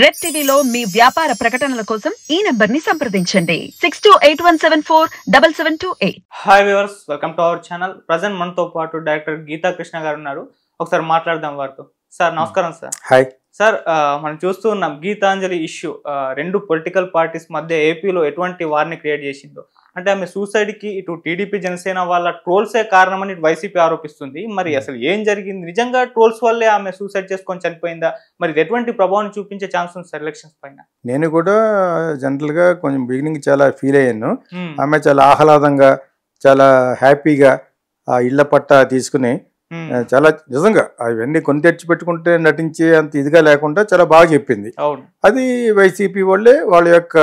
Red టీవీలో మీ వ్యాపార ప్రకటనల కోసం ఈ నెంబర్ ని సంప్రదించండి six two eight one seven four double seven two eight hi viewers welcome to our channel present మనతో పాటు డైరెక్టర్ గీతా కృష్ణ గారు ఉన్నారు ఒకసారి మాట్లాడదాం వారితో సార్ నమస్కారం సార్ హాయ్ సార్ మనం చూస్తూ ఉన్నాం గీతాంజలి ఇష్యూ రెండు పొలిటికల్ పార్టీస్ మధ్య ఏపీలో ఎటువంటి వారిని క్రియేట్ చేసిందో అంటే ఆమె సూసైడ్కి ఇటు టీడీపీ జనసేన వాళ్ళ ట్రోల్సే కారణమని ఇటు వైసీపీ ఆరోపిస్తుంది మరి hmm. అసలు ఏం జరిగింది నిజంగా ట్రోల్స్ వల్లే ఆమె సూసైడ్ చేసుకొని చనిపోయిందా మరి ఎటువంటి ప్రభావం చూపించే ఛాన్స్ ఉంది సార్ ఎలక్షన్స్ పైన నేను కూడా జనరల్గా కొంచెం బిగినింగ్ చాలా ఫీల్ అయ్యాను hmm. ఆమె చాలా ఆహ్లాదంగా చాలా హ్యాపీగా ఆ ఇళ్ల పట్ట తీసుకుని చాలా నిజంగా అవన్నీ కొని తెచ్చి పెట్టుకుంటే నటించే అంత ఇదిగా లేకుండా చాలా బాగా చెప్పింది అది వైసీపీ వాళ్ళే వాళ్ళ యొక్క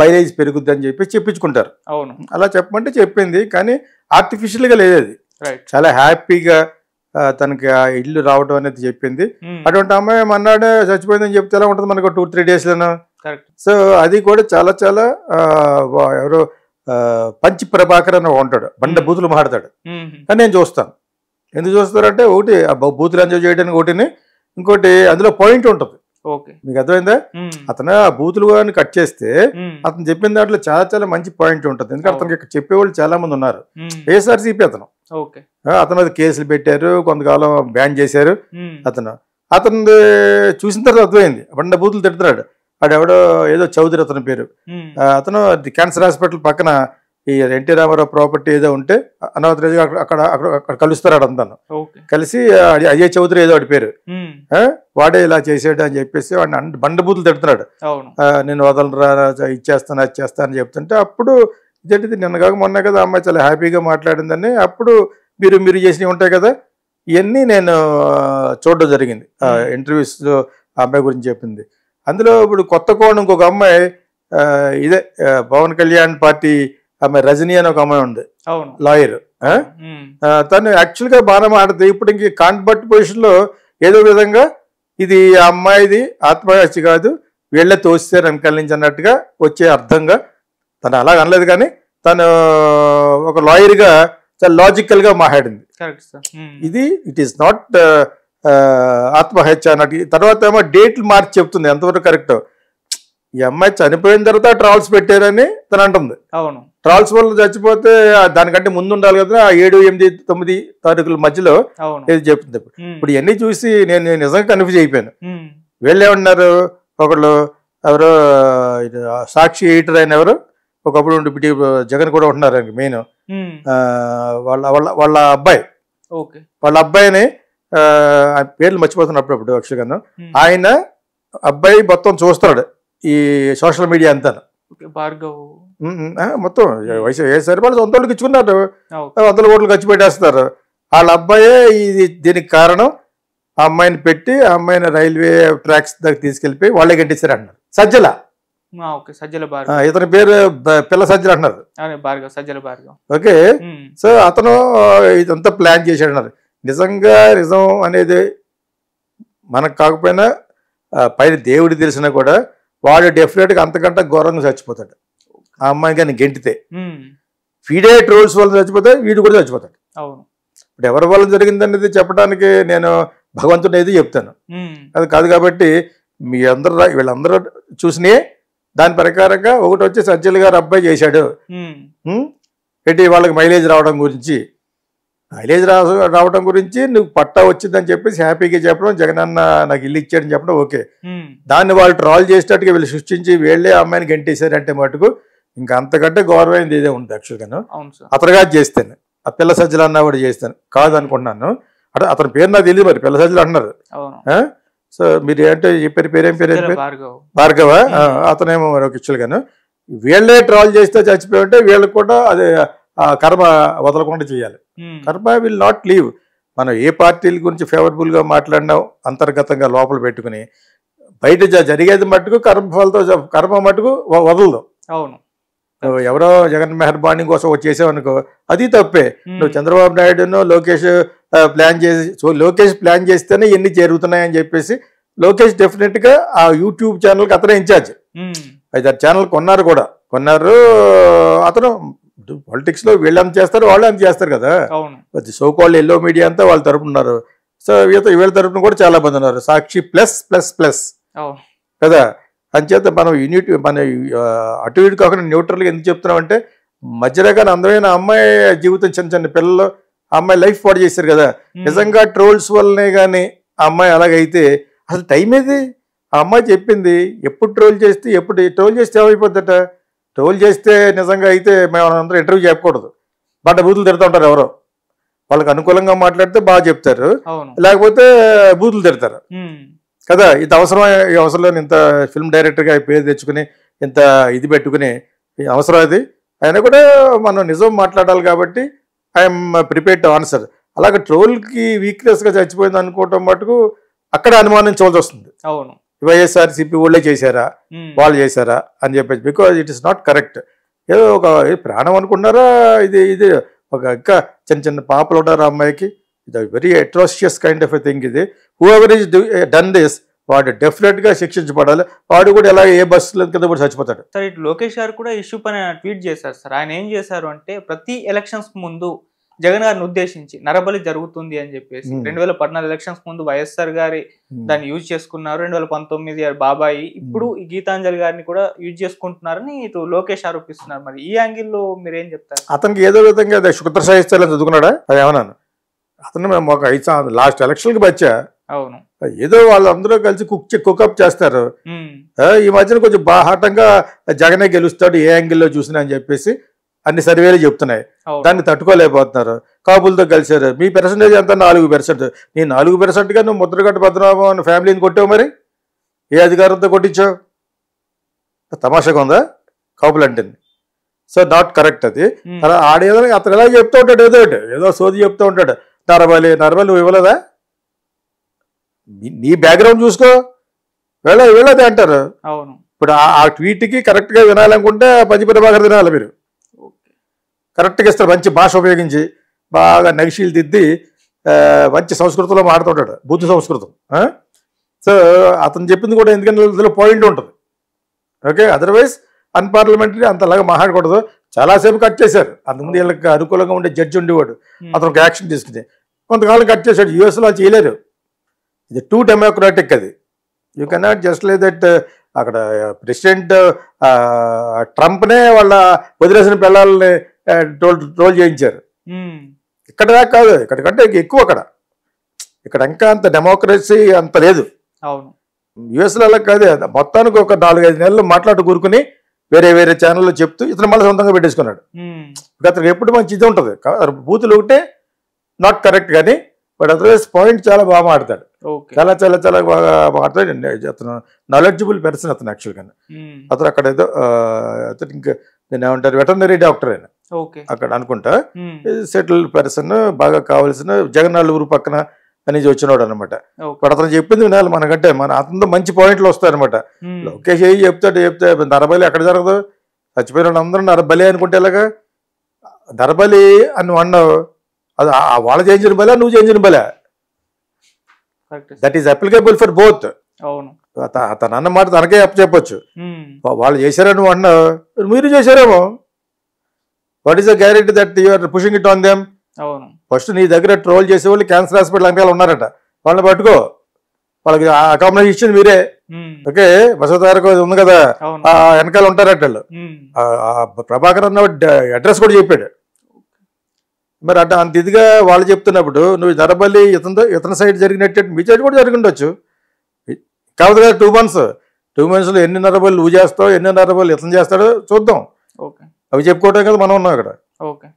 బైరేజ్ పెరుగుద్ది అని చెప్పి చెప్పించుకుంటారు అవును అలా చెప్పమంటే చెప్పింది కానీ ఆర్టిఫిషియల్గా లేదు అది చాలా హ్యాపీగా తనకి ఆ ఇల్లు రావడం అనేది చెప్పింది అటువంటి అమ్మాయి మన్నాడే చచ్చిపోయిందని చెప్తే ఎలా ఉంటుంది మనకు టూ త్రీ డేస్లోనూ సో అది కూడా చాలా చాలా ఎవరో పంచి ప్రభాకర్ అని ఉంటాడు బండ బూతులు మాడతాడు అని నేను చూస్తాను ఎందుకు చూస్తారంటే ఒకటి బూతులు ఎంజాయ్ చేయడానికి ఒకటిని ఇంకోటి అందులో పాయింట్ ఉంటుంది ఓకే మీకు అర్థమైందా అతను ఆ బూతులు కానీ కట్ చేస్తే అతను చెప్పిన దాంట్లో చాలా చాలా మంచి పాయింట్ ఉంటుంది ఎందుకంటే అతనికి చెప్పేవాళ్ళు చాలా మంది ఉన్నారు ఏఎస్ఆర్సీపీ అతను అతను అది కేసులు పెట్టారు కొంతకాలం బ్యాన్ చేశారు అతను అతను చూసిన తర్వాత అర్థమైంది అప్పుడు బూతులు తిడుతున్నాడు వాడు ఎవడో ఏదో చౌదరి అతని పేరు అతను క్యాన్సర్ హాస్పిటల్ పక్కన ఈ ఎన్టీ రామారావు ప్రాపర్టీ ఏదో ఉంటే అనాథ రాజు అక్కడ అక్కడ కలుస్తారు అడంతా కలిసి అయ్య చౌదరి ఏదో వాడి పేరు వాడే ఇలా చేసాడు అని చెప్పేసి వాడిని అంటే బండబూతులు తిడుతున్నాడు నేను వదలరా ఇచ్చేస్తాను అది చేస్తాను అని చెప్తుంటే అప్పుడు ఇదేంటిది నిన్న కాక మొన్న కదా అమ్మాయి చాలా హ్యాపీగా మాట్లాడిందని అప్పుడు మీరు మీరు చేసినవి ఉంటాయి కదా ఇవన్నీ నేను చూడడం జరిగింది ఇంటర్వ్యూస్ అమ్మాయి గురించి చెప్పింది అందులో ఇప్పుడు కొత్త కోణం ఇంకొక అమ్మాయి ఇదే పవన్ కళ్యాణ్ పార్టీ ఆమె రజనీ అని ఒక అమ్మాయి ఉంది లాయర్ తను యాక్చువల్ గా బాగా ఆడుతుంది ఇప్పుడు ఇంక కాన్బర్ట్ పొజిషన్ లో ఏదో విధంగా ఇది అమ్మాయిది ఆత్మహత్య కాదు వీళ్ళే తోస్తే వెనకాల నుంచి అన్నట్టుగా వచ్చే అర్థంగా తను అలా అనలేదు కానీ తను ఒక లాయర్ గా చాలా లాజికల్ గా మాట్లాడింది ఇది ఇట్ ఈస్ నాట్ ఆత్మహత్య అన్నట్టు తర్వాత ఏమో డేట్లు మార్చి చెప్తుంది ఎంతవరకు కరెక్ట్ ఈ అమ్మాయి చనిపోయిన తర్వాత ట్రావెల్స్ పెట్టారని తను అంటుంది అవును ట్రావెల్స్ వల్ల చచ్చిపోతే దానికంటే ముందు ఉండాలి కదా ఆ ఏడు ఎనిమిది తొమ్మిది తారీఖుల మధ్యలో ఏది చెప్తుంది ఇప్పుడు ఇవన్నీ చూసి నేను నిజంగా కన్ఫ్యూజ్ అయిపోయాను వీళ్ళు ఏమంటున్నారు ఒకళ్ళు ఎవరు సాక్షి ఎయిటర్ అయిన ఎవరు ఒకప్పుడు ఇప్పుడు జగన్ కూడా ఉంటున్నారు మెయిన్ వాళ్ళ వాళ్ళ వాళ్ళ అబ్బాయి వాళ్ళ అబ్బాయిని పేర్లు మర్చిపోతున్నప్పుడు అప్పుడు యాక్చువల్గా ఆయన అబ్బాయి మొత్తం చూస్తున్నాడు ఈ సోషల్ మీడియా అంతా భార్గవ్ మొత్తం వయసు ఏ సరిపడి సొంత వాళ్ళకి ఇచ్చుకున్నారు వందల ఓట్లు ఖర్చు పెట్టేస్తున్నారు వాళ్ళ అబ్బాయే ఇది దీనికి కారణం ఆ అమ్మాయిని పెట్టి ఆ అమ్మాయిని రైల్వే ట్రాక్స్ దగ్గర తీసుకెళ్ళిపోయి వాళ్ళే గంటిస్తారు అన్నారు సజ్జల ఇతని పేరు పిల్ల సజ్జల అన్నారు ఓకే సో అతను ఇదంతా ప్లాన్ చేశాడు అన్నారు నిజంగా నిజం అనేది మనకు కాకపోయినా పైన దేవుడి తెలిసినా కూడా వాడు డెఫినెట్గా అంతకంటే ఘోరంగా చచ్చిపోతాడు ఆ అమ్మాయి కానీ గెంటితే వీడే ట్రోల్స్ వల్ల చచ్చిపోతే వీడు కూడా చచ్చిపోతాడు ఇప్పుడు ఎవరి వల్ల జరిగిందనేది చెప్పడానికి నేను భగవంతుడు అయితే చెప్తాను అది కాదు కాబట్టి మీ అందరు వీళ్ళందరూ చూసినే దాని ప్రకారంగా ఒకటి వచ్చి సజ్జలు గారు అబ్బాయి చేశాడు ఏంటి వాళ్ళకి మైలేజ్ రావడం గురించి మైలేజ్ రాసు రావడం గురించి నువ్వు పట్టా వచ్చిందని చెప్పేసి హ్యాపీగా చెప్పడం జగన్ అన్న నాకు ఇల్లు ఇచ్చాడని చెప్పడం ఓకే దాన్ని వాళ్ళు ట్రాల్ చేసేటట్టుగా వీళ్ళు సృష్టించి వీళ్ళే అమ్మాయిని అంటే మటుకు ఇంకా అంతకంటే గౌరవమైనది ఇదే ఉంది యాక్చువల్గాను అతనుగా చేస్తాను ఆ పిల్ల సజ్జలు అన్నా కూడా చేస్తాను కాదు అనుకున్నాను అంటే అతని పేరు నాకు తెలియదు మరి పిల్ల సజ్జలు అంటున్నారు సో మీరు ఏంటో చెప్పారు పేరేం పేరు భార్గవ అతనేమో మరి ఒక ఇచ్చులుగాను వీళ్ళే ట్రాల్ చేస్తే చచ్చిపోయి ఉంటే వీళ్ళకి కూడా అదే కర్మ వదలకుండా చేయాలి hmm. కర్మ విల్ నాట్ లీవ్ మనం ఏ పార్టీల గురించి ఫేవరబుల్గా మాట్లాడినా అంతర్గతంగా లోపల పెట్టుకుని బయట జరిగేది మట్టుకు కర్మ ఫలతో కర్మ మట్టుకు వదలదు అవును ఎవరో జగన్ మెహర్బానీ కోసం చేసావు అనుకో అది తప్పే hmm. నువ్వు చంద్రబాబు నాయుడును లోకేష్ ప్లాన్ చేసి సో లోకేష్ ప్లాన్ చేస్తేనే ఎన్ని జరుగుతున్నాయని చెప్పేసి లోకేష్ డెఫినెట్గా ఆ యూట్యూబ్ ఛానల్కి అతనే ఇన్ఛార్జ్ hmm. ఐదారు ఛానల్ కొన్నారు కూడా కొన్నారు అతను లో వీళ్ళు అంత చేస్తారు వాళ్ళు అంత చేస్తారు కదా సోకాల్ ఎల్లో మీడియా అంతా వాళ్ళ తరపున ఉన్నారు సో వీళ్ళతో వీళ్ళ తరపున కూడా చాలా మంది ఉన్నారు సాక్షి ప్లస్ ప్లస్ ప్లస్ కదా అంచేత మనం యూనిట్ మన అటు ఇటు కాకుండా న్యూట్రల్గా ఎందుకు చెప్తున్నామంటే కానీ అందమైన అమ్మాయి జీవితం చిన్న చిన్న పిల్లలు అమ్మాయి లైఫ్ పాడు చేశారు కదా నిజంగా ట్రోల్స్ వల్లనే కానీ అమ్మాయి అలాగైతే అసలు టైం ఏది ఆ అమ్మాయి చెప్పింది ఎప్పుడు ట్రోల్ చేస్తే ఎప్పుడు ట్రోల్ చేస్తే ఏమైపోద్దట ట్రోల్ చేస్తే నిజంగా అయితే మేము అందరూ ఇంటర్వ్యూ చెప్పకూడదు బట్ట బూతులు తిడతా ఉంటారు ఎవరో వాళ్ళకి అనుకూలంగా మాట్లాడితే బాగా చెప్తారు లేకపోతే బూతులు తిడతారు కదా ఇది అవసరం ఈ అవసరంలో ఇంత ఫిల్మ్ డైరెక్టర్గా పేరు తెచ్చుకుని ఇంత ఇది పెట్టుకుని అవసరం అది అయినా కూడా మనం నిజం మాట్లాడాలి కాబట్టి ఐఎమ్ ప్రిపేర్ టు ఆన్సర్ అలాగే ట్రోల్కి వీక్నెస్గా చచ్చిపోయింది అనుకోవటం మటుకు అక్కడ అనుమానించవలసి వస్తుంది అవును వైఎస్ఆర్ సిపి వాళ్ళే చేశారా వాళ్ళు చేశారా అని చెప్పేసి because it is not correct ఏదో ఒక ప్రాణం అనుకున్నారా ఇది ఇది ఒక ఇంకా చిన్న చిన్న పాపలు ఉన్నారు అమ్మాయికి ఇది very atrocious kind of a thing ఇది whoever is done this వాడు డెఫినెట్గా శిక్షించబడాలి వాడు కూడా ఎలా ఏ బస్సుల కింద కూడా చచ్చిపోతాడు సార్ ఇటు లోకేష్ గారు కూడా ఇష్యూ పైన ట్వీట్ చేశారు సార్ ఆయన ఏం చేశారు అంటే ప్రతి ఎలక్షన్స్ ముందు జగన్ గారిని ఉద్దేశించి నరబలి జరుగుతుంది అని చెప్పేసి hmm. రెండు వేల పద్నాలుగు ఎలక్షన్స్ ముందు వైఎస్ఆర్ గారి hmm. దాన్ని యూజ్ చేసుకున్నారు రెండు వేల పంతొమ్మిది బాబాయి hmm. ఇప్పుడు ఈ గీతాంజలి గారిని కూడా యూజ్ చేసుకుంటున్నారని ఇటు లోకేష్ ఆరోపిస్తున్నారు మరి ఈ యాంగిల్లో మీరు ఏం చెప్తారు అతనికి ఏదో విధంగా అదే శుక్ర సాయిస్తాలని చదువుకున్నాడా అది ఏమన్నాను అతను మేము ఒక ఐదు లాస్ట్ ఎలక్షన్ కి బచ్చా అవును ఏదో వాళ్ళు అందరూ కలిసి కుక్ కుక్అప్ చేస్తారు ఈ మధ్యన కొంచెం బాహాటంగా జగనే గెలుస్తాడు ఏ యాంగిల్లో చూసినా అని చెప్పేసి అన్ని సర్వేలు చెప్తున్నాయి దాన్ని తట్టుకోలేకపోతున్నారు కాపులతో కలిశారు మీ పెర్సెంటేజ్ ఎంత నాలుగు పెర్సెంట్ నీ నాలుగు పెర్సెంట్గా నువ్వు ముద్రగట్ట భద్రనాభం ఫ్యామిలీని కొట్టావు మరి ఏ అధికారంతో కొట్టించావు తమాషగా ఉందా కాపులు అంటే సో నాట్ కరెక్ట్ అది అలా ఆడేదో అతను ఎలా చెప్తూ ఉంటాడు ఏదో ఒకటి ఏదో సోది చెప్తూ ఉంటాడు నరబలి నరబలి నువ్వు ఇవ్వలేదా నీ బ్యాక్గ్రౌండ్ చూసుకో వెళ్ళ వెళ్ళదే అంటారు ఇప్పుడు ఆ ట్వీట్కి కరెక్ట్గా వినాలనుకుంటే పది ప్రభాకర్ తినాలి మీరు కరెక్ట్గా ఇస్తారు మంచి భాష ఉపయోగించి బాగా నగిషీలు దిద్ది మంచి సంస్కృతంలో మాట్లాడుతుంటాడు బుద్ధ సంస్కృతం సో అతను చెప్పింది కూడా ఎందుకంటే ఇందులో పాయింట్ ఉంటుంది ఓకే అదర్వైజ్ అన్పార్లమెంటరీ అంత అలాగా మాట్లాడకూడదు చాలాసేపు కట్ చేశారు అంతకుముందు వీళ్ళకి అనుకూలంగా ఉండే జడ్జి ఉండేవాడు hmm. అతను ఒక యాక్షన్ తీసుకుని కొంతకాలం కట్ చేశాడు యూఎస్లో చేయలేరు ఇది టూ డెమోక్రాటిక్ అది you cannot just lay that అక్కడ ప్రెసిడెంట్ ట్రంప్నే వాళ్ళ వదిలేసిన పిల్లల్ని టోల్ టోల్ చేయించారు ఇక్కడ దాకా కాదు ఇక్కడ కంటే ఎక్కువ అక్కడ ఇక్కడ ఇంకా అంత డెమోక్రసీ అంత లేదు అవును యుఎస్లో కాదు మొత్తానికి ఒక నాలుగైదు నెలలు మాట్లాడు కూరుకుని వేరే వేరే ఛానల్లో చెప్తూ ఇతను మళ్ళీ సొంతంగా పెట్టేసుకున్నాడు ఇప్పుడు అతనికి ఎప్పుడు మంచి ఇది ఉంటుంది బూతులు ఒకటే నాట్ కరెక్ట్ కానీ బట్ అదర్వైజ్ పాయింట్ చాలా బాగా మాడతాడు చాలా చాలా చాలా బాగా మాడతాడు అతను నాలెడ్జబుల్ పర్సన్ అతను యాక్చువల్గా అతను అక్కడ ఏదో అతను ఇంకా నేను ఏమంటారు వెటర్నరీ డాక్టర్ ఆయన అక్కడ అనుకుంటా సెటిల్ పర్సన్ బాగా కావాల్సిన జగన్ ఊరు పక్కన అనేది వచ్చినోడు అనమాట ఇప్పుడు అతను చెప్పింది వినాలి మనకంటే మన అతనితో మంచి పాయింట్లు అనమాట లోకేష్ ఏ చెప్తాడు చెప్తే నరబలి ఎక్కడ జరగదు చచ్చిపోయిన అందరూ నరబలి అనుకుంటే ఎలాగా నరబలి అని అన్నావు అది వాళ్ళు చేయించిన బలే నువ్వు చేయించిన బలే that is applicable for both అవును తన మాట తనకే అప్పచెప్పచ్చు వాళ్ళు చేశారని అన్నావు మీరు చేశారేమో what is the guarantee that you are pushing it on them first నీ దగ్గర ట్రోల్ చేసే వాళ్ళు క్యాన్సర్ హాస్పిటల్ అంకాలు ఉన్నారట వాళ్ళని పట్టుకో వాళ్ళకి అకామిడేషన్ ఇచ్చింది మీరే ఓకే వరకు ఉంది కదా ఆ వెనకాల ఉంటారట వాళ్ళు ప్రభాకర్ అన్న అడ్రస్ కూడా చెప్పాడు మరి అట్లా అంత ఇదిగా వాళ్ళు చెప్తున్నప్పుడు నువ్వు జరబల్లి ఇతనితో ఇతని సైడ్ జరిగినట్టు మీ సైడ్ కూడా జరిగిండొచ్చు కాదు కదా టూ మంత్స్ టూ మంత్స్లో ఎన్ని నరబలు నువ్వు చేస్తావు ఎన్ని నరబలు ఇతను చేస్తాడో చూద్దాం ఓకే అవి చెప్పుకోవటం కదా మనం ఉన్నాం ఇక్కడ ఓకే